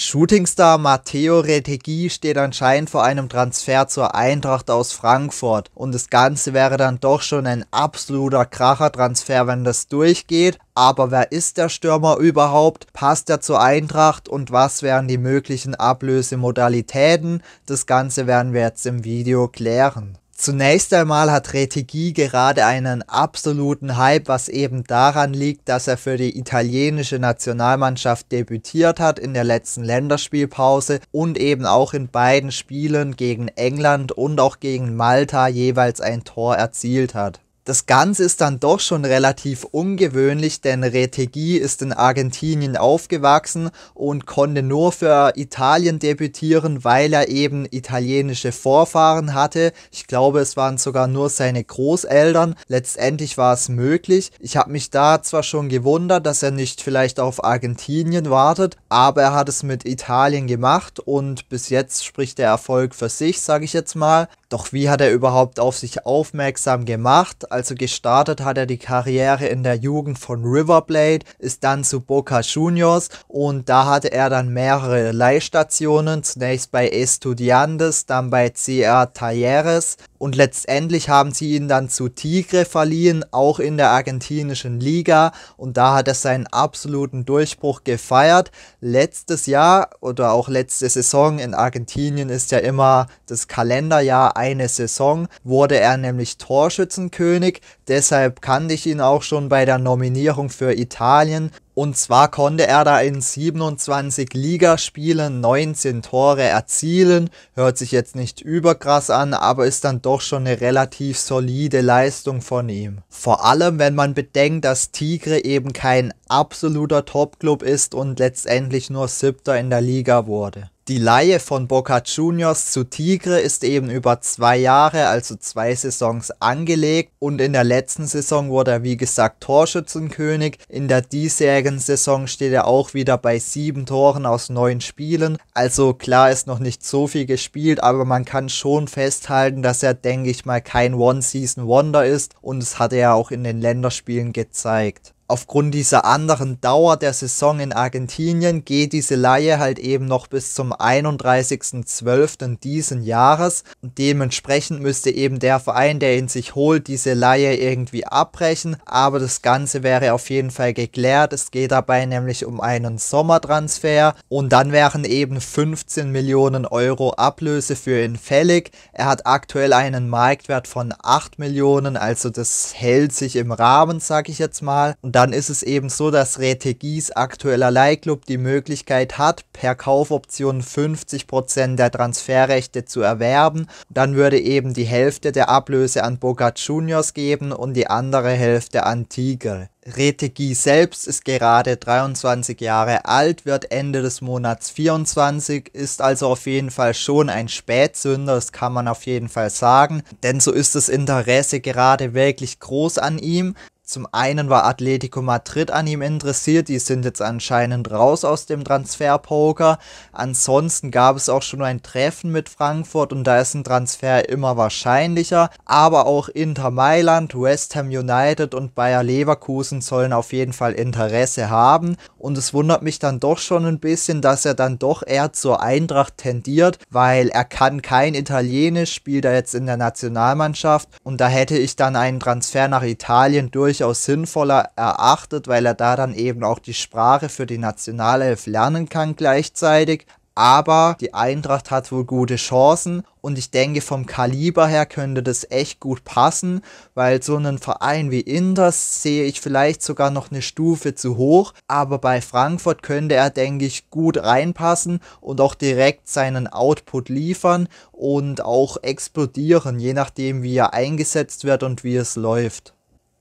Shootingstar Matteo Retegui steht anscheinend vor einem Transfer zur Eintracht aus Frankfurt und das Ganze wäre dann doch schon ein absoluter Kracher-Transfer, wenn das durchgeht. Aber wer ist der Stürmer überhaupt? Passt er zur Eintracht und was wären die möglichen Ablösemodalitäten? Das Ganze werden wir jetzt im Video klären. Zunächst einmal hat Retegi gerade einen absoluten Hype, was eben daran liegt, dass er für die italienische Nationalmannschaft debütiert hat in der letzten Länderspielpause und eben auch in beiden Spielen gegen England und auch gegen Malta jeweils ein Tor erzielt hat. Das Ganze ist dann doch schon relativ ungewöhnlich, denn Retegi ist in Argentinien aufgewachsen und konnte nur für Italien debütieren, weil er eben italienische Vorfahren hatte. Ich glaube, es waren sogar nur seine Großeltern. Letztendlich war es möglich. Ich habe mich da zwar schon gewundert, dass er nicht vielleicht auf Argentinien wartet, aber er hat es mit Italien gemacht und bis jetzt spricht der Erfolg für sich, sage ich jetzt mal. Doch wie hat er überhaupt auf sich aufmerksam gemacht? Also gestartet hat er die Karriere in der Jugend von Riverblade, ist dann zu Boca Juniors und da hatte er dann mehrere Leihstationen, zunächst bei Estudiantes, dann bei CR Talleres und letztendlich haben sie ihn dann zu Tigre verliehen, auch in der argentinischen Liga. Und da hat er seinen absoluten Durchbruch gefeiert. Letztes Jahr oder auch letzte Saison in Argentinien ist ja immer das Kalenderjahr eine Saison, wurde er nämlich Torschützenkönig. Deshalb kannte ich ihn auch schon bei der Nominierung für Italien und zwar konnte er da in 27 Ligaspielen 19 Tore erzielen. Hört sich jetzt nicht überkrass an, aber ist dann doch schon eine relativ solide Leistung von ihm. Vor allem, wenn man bedenkt, dass Tigre eben kein absoluter Topclub ist und letztendlich nur siebter in der Liga wurde. Die Laie von Boca Juniors zu Tigre ist eben über zwei Jahre, also zwei Saisons angelegt und in der letzten Saison wurde er wie gesagt Torschützenkönig. In der diesjährigen Saison steht er auch wieder bei sieben Toren aus neun Spielen. Also klar ist noch nicht so viel gespielt, aber man kann schon festhalten, dass er denke ich mal kein One-Season-Wonder ist und das hat er auch in den Länderspielen gezeigt aufgrund dieser anderen Dauer der Saison in Argentinien geht diese Laie halt eben noch bis zum 31.12. diesen Jahres. Und dementsprechend müsste eben der Verein, der ihn sich holt, diese Laie irgendwie abbrechen. Aber das Ganze wäre auf jeden Fall geklärt. Es geht dabei nämlich um einen Sommertransfer. Und dann wären eben 15 Millionen Euro Ablöse für ihn fällig. Er hat aktuell einen Marktwert von 8 Millionen, also das hält sich im Rahmen, sag ich jetzt mal. Und dann ist es eben so, dass Retegis aktueller Leihklub die Möglichkeit hat, per Kaufoption 50% der Transferrechte zu erwerben. Dann würde eben die Hälfte der Ablöse an Boca Juniors geben und die andere Hälfte an Tigre. Retegi selbst ist gerade 23 Jahre alt, wird Ende des Monats 24, ist also auf jeden Fall schon ein Spätsünder, das kann man auf jeden Fall sagen, denn so ist das Interesse gerade wirklich groß an ihm. Zum einen war Atletico Madrid an ihm interessiert, die sind jetzt anscheinend raus aus dem Transferpoker. Ansonsten gab es auch schon ein Treffen mit Frankfurt und da ist ein Transfer immer wahrscheinlicher. Aber auch Inter Mailand, West Ham United und Bayer Leverkusen sollen auf jeden Fall Interesse haben. Und es wundert mich dann doch schon ein bisschen, dass er dann doch eher zur Eintracht tendiert, weil er kann kein Italienisch, spielt er jetzt in der Nationalmannschaft und da hätte ich dann einen Transfer nach Italien durch durchaus sinnvoller erachtet, weil er da dann eben auch die Sprache für die Nationalelf lernen kann gleichzeitig. Aber die Eintracht hat wohl gute Chancen und ich denke, vom Kaliber her könnte das echt gut passen, weil so einen Verein wie Inders sehe ich vielleicht sogar noch eine Stufe zu hoch, aber bei Frankfurt könnte er, denke ich, gut reinpassen und auch direkt seinen Output liefern und auch explodieren, je nachdem, wie er eingesetzt wird und wie es läuft.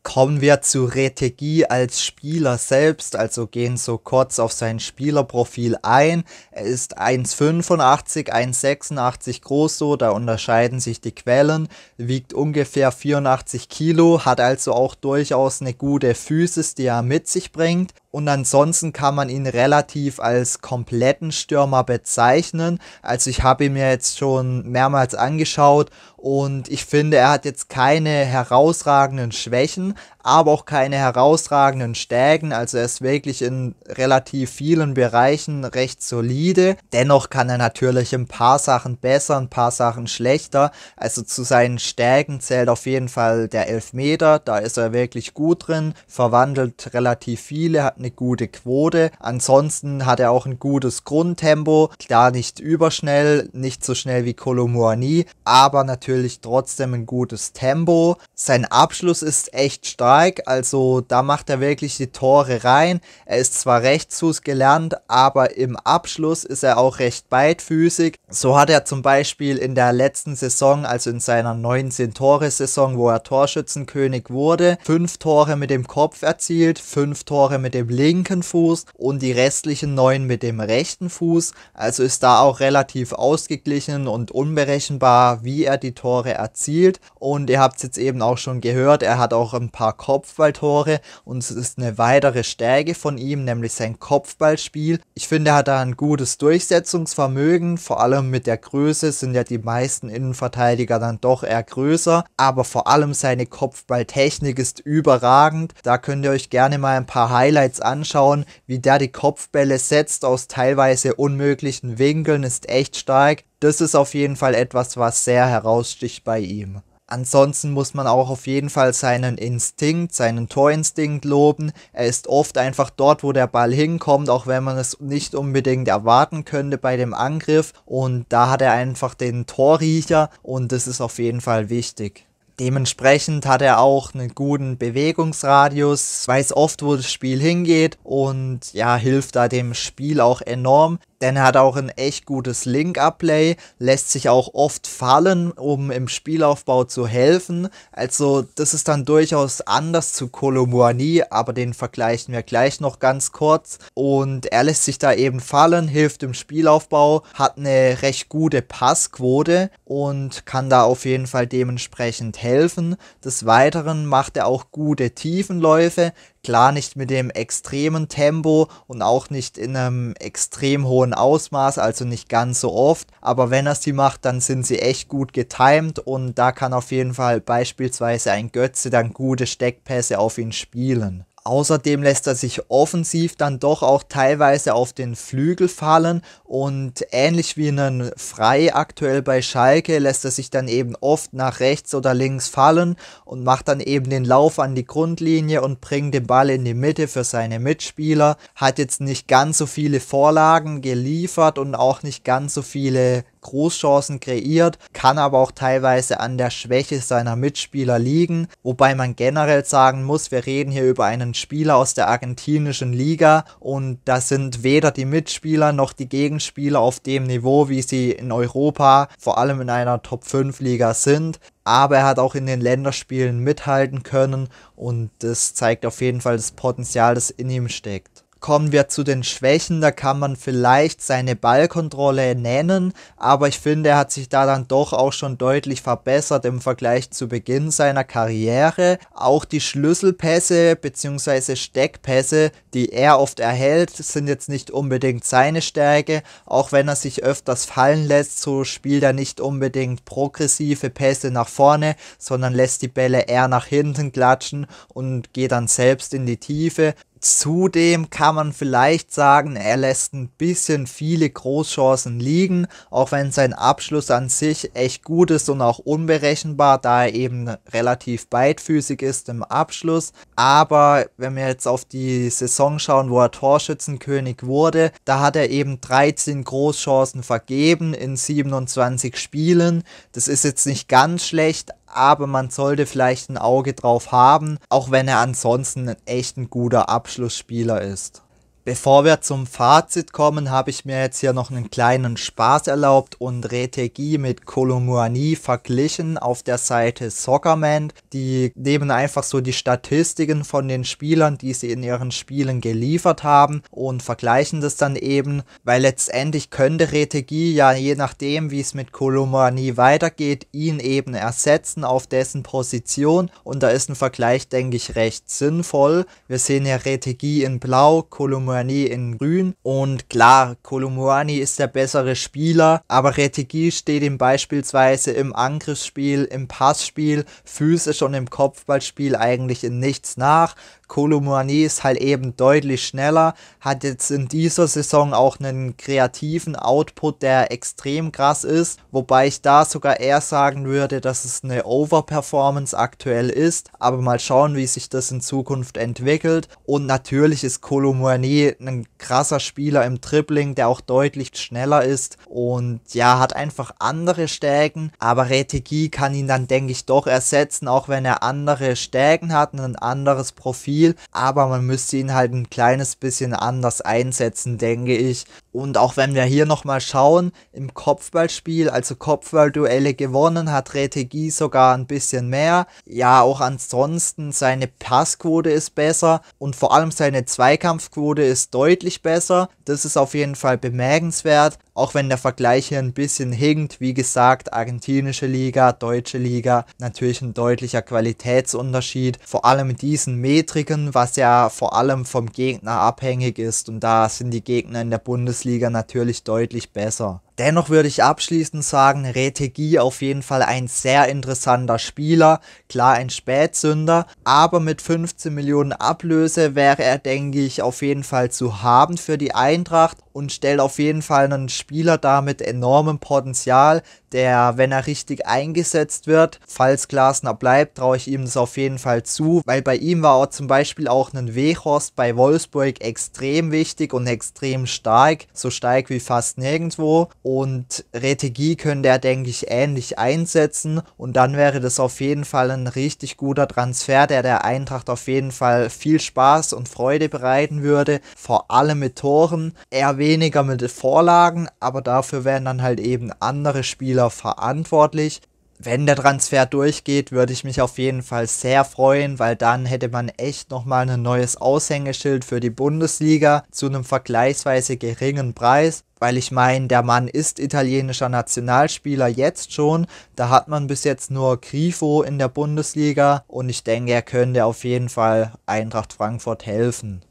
Kommen wir zu Retegi als Spieler selbst, also gehen so kurz auf sein Spielerprofil ein. Er ist 1,85, 1,86 groß, so da unterscheiden sich die Quellen, wiegt ungefähr 84 Kilo, hat also auch durchaus eine gute Physis, die er mit sich bringt. Und ansonsten kann man ihn relativ als kompletten Stürmer bezeichnen. Also ich habe ihn mir jetzt schon mehrmals angeschaut und ich finde, er hat jetzt keine herausragenden Schwächen, aber auch keine herausragenden Stärken. Also er ist wirklich in relativ vielen Bereichen recht solide. Dennoch kann er natürlich ein paar Sachen besser, ein paar Sachen schlechter. Also zu seinen Stärken zählt auf jeden Fall der Elfmeter. Da ist er wirklich gut drin, verwandelt relativ viele, hat eine gute Quote. Ansonsten hat er auch ein gutes Grundtempo. Klar nicht überschnell, nicht so schnell wie Kolomuani, aber natürlich trotzdem ein gutes Tempo. Sein Abschluss ist echt echt stark. Also da macht er wirklich die Tore rein. Er ist zwar Rechtsfuß gelernt, aber im Abschluss ist er auch recht beidfüßig. So hat er zum Beispiel in der letzten Saison, also in seiner 19-Tore-Saison, wo er Torschützenkönig wurde, fünf Tore mit dem Kopf erzielt, fünf Tore mit dem linken Fuß und die restlichen neun mit dem rechten Fuß. Also ist da auch relativ ausgeglichen und unberechenbar, wie er die Tore erzielt. Und ihr habt es jetzt eben auch schon gehört, er hat auch im ein paar Kopfballtore und es ist eine weitere Stärke von ihm, nämlich sein Kopfballspiel. Ich finde, er hat da ein gutes Durchsetzungsvermögen, vor allem mit der Größe sind ja die meisten Innenverteidiger dann doch eher größer, aber vor allem seine Kopfballtechnik ist überragend. Da könnt ihr euch gerne mal ein paar Highlights anschauen, wie der die Kopfbälle setzt aus teilweise unmöglichen Winkeln, ist echt stark. Das ist auf jeden Fall etwas, was sehr heraussticht bei ihm. Ansonsten muss man auch auf jeden Fall seinen Instinkt, seinen Torinstinkt loben. Er ist oft einfach dort, wo der Ball hinkommt, auch wenn man es nicht unbedingt erwarten könnte bei dem Angriff. Und da hat er einfach den Torriecher und das ist auf jeden Fall wichtig. Dementsprechend hat er auch einen guten Bewegungsradius, weiß oft, wo das Spiel hingeht und ja, hilft da dem Spiel auch enorm denn er hat auch ein echt gutes Link-Up-Play, lässt sich auch oft fallen, um im Spielaufbau zu helfen. Also das ist dann durchaus anders zu Kolomuani, aber den vergleichen wir gleich noch ganz kurz. Und er lässt sich da eben fallen, hilft im Spielaufbau, hat eine recht gute Passquote und kann da auf jeden Fall dementsprechend helfen. Des Weiteren macht er auch gute Tiefenläufe, Klar nicht mit dem extremen Tempo und auch nicht in einem extrem hohen Ausmaß, also nicht ganz so oft. Aber wenn er sie macht, dann sind sie echt gut getimed und da kann auf jeden Fall beispielsweise ein Götze dann gute Steckpässe auf ihn spielen. Außerdem lässt er sich offensiv dann doch auch teilweise auf den Flügel fallen und ähnlich wie in einem Frei aktuell bei Schalke lässt er sich dann eben oft nach rechts oder links fallen und macht dann eben den Lauf an die Grundlinie und bringt den Ball in die Mitte für seine Mitspieler. Hat jetzt nicht ganz so viele Vorlagen geliefert und auch nicht ganz so viele Großchancen kreiert, kann aber auch teilweise an der Schwäche seiner Mitspieler liegen, wobei man generell sagen muss, wir reden hier über einen Spieler aus der argentinischen Liga und da sind weder die Mitspieler noch die Gegenspieler auf dem Niveau, wie sie in Europa, vor allem in einer Top 5 Liga sind aber er hat auch in den Länderspielen mithalten können und das zeigt auf jeden Fall das Potenzial, das in ihm steckt kommen wir zu den Schwächen. Da kann man vielleicht seine Ballkontrolle nennen, aber ich finde, er hat sich da dann doch auch schon deutlich verbessert im Vergleich zu Beginn seiner Karriere. Auch die Schlüsselpässe bzw. Steckpässe, die er oft erhält, sind jetzt nicht unbedingt seine Stärke. Auch wenn er sich öfters fallen lässt, so spielt er nicht unbedingt progressive Pässe nach vorne, sondern lässt die Bälle eher nach hinten klatschen und geht dann selbst in die Tiefe. Zudem kann man vielleicht sagen, er lässt ein bisschen viele Großchancen liegen, auch wenn sein Abschluss an sich echt gut ist und auch unberechenbar, da er eben relativ beidfüßig ist im Abschluss. Aber wenn wir jetzt auf die Saison schauen, wo er Torschützenkönig wurde, da hat er eben 13 Großchancen vergeben in 27 Spielen. Das ist jetzt nicht ganz schlecht, aber man sollte vielleicht ein Auge drauf haben, auch wenn er ansonsten ein echt ein guter Abschlussspieler ist. Bevor wir zum Fazit kommen, habe ich mir jetzt hier noch einen kleinen Spaß erlaubt und Retegi mit Kolomuani verglichen auf der Seite Soccerman. Die nehmen einfach so die Statistiken von den Spielern, die sie in ihren Spielen geliefert haben und vergleichen das dann eben, weil letztendlich könnte Retegi ja je nachdem, wie es mit Kolomuani weitergeht, ihn eben ersetzen auf dessen Position und da ist ein Vergleich, denke ich, recht sinnvoll. Wir sehen ja Retegi in Blau, Kolomuani Kolumhuani in Grün. Und klar, Kolumhuani ist der bessere Spieler, aber Retegi steht ihm beispielsweise im Angriffsspiel, im Passspiel, physisch und im Kopfballspiel eigentlich in nichts nach. Kolumani ist halt eben deutlich schneller, hat jetzt in dieser Saison auch einen kreativen Output, der extrem krass ist, wobei ich da sogar eher sagen würde, dass es eine Overperformance aktuell ist, aber mal schauen, wie sich das in Zukunft entwickelt und natürlich ist Kolumani ein krasser Spieler im Dribbling, der auch deutlich schneller ist und ja, hat einfach andere Stärken, aber Retegi kann ihn dann, denke ich, doch ersetzen, auch wenn er andere Stärken hat, und ein anderes Profil, aber man müsste ihn halt ein kleines bisschen anders einsetzen, denke ich. Und auch wenn wir hier nochmal schauen, im Kopfballspiel, also Kopfballduelle gewonnen, hat Retegi sogar ein bisschen mehr. Ja, auch ansonsten seine Passquote ist besser und vor allem seine Zweikampfquote ist deutlich besser. Das ist auf jeden Fall bemerkenswert auch wenn der Vergleich hier ein bisschen hinkt. Wie gesagt, argentinische Liga, deutsche Liga, natürlich ein deutlicher Qualitätsunterschied. Vor allem in diesen Metriken, was ja vor allem vom Gegner abhängig ist. Und da sind die Gegner in der Bundesliga natürlich deutlich besser. Dennoch würde ich abschließend sagen, Retegi auf jeden Fall ein sehr interessanter Spieler, klar ein Spätsünder, aber mit 15 Millionen Ablöse wäre er, denke ich, auf jeden Fall zu haben für die Eintracht und stellt auf jeden Fall einen Spieler da mit enormem Potenzial, der, wenn er richtig eingesetzt wird, falls Glasner bleibt, traue ich ihm das auf jeden Fall zu, weil bei ihm war auch zum Beispiel auch ein Wehorst bei Wolfsburg extrem wichtig und extrem stark, so stark wie fast nirgendwo und Retegi könnte er, denke ich, ähnlich einsetzen und dann wäre das auf jeden Fall ein richtig guter Transfer, der der Eintracht auf jeden Fall viel Spaß und Freude bereiten würde, vor allem mit Toren. Er weniger mit Vorlagen, aber dafür wären dann halt eben andere Spieler verantwortlich. Wenn der Transfer durchgeht, würde ich mich auf jeden Fall sehr freuen, weil dann hätte man echt nochmal ein neues Aushängeschild für die Bundesliga zu einem vergleichsweise geringen Preis weil ich meine, der Mann ist italienischer Nationalspieler jetzt schon. Da hat man bis jetzt nur Grifo in der Bundesliga und ich denke, er könnte auf jeden Fall Eintracht Frankfurt helfen.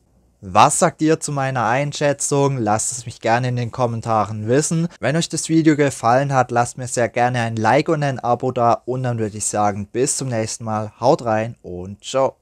Was sagt ihr zu meiner Einschätzung? Lasst es mich gerne in den Kommentaren wissen. Wenn euch das Video gefallen hat, lasst mir sehr gerne ein Like und ein Abo da und dann würde ich sagen, bis zum nächsten Mal. Haut rein und ciao.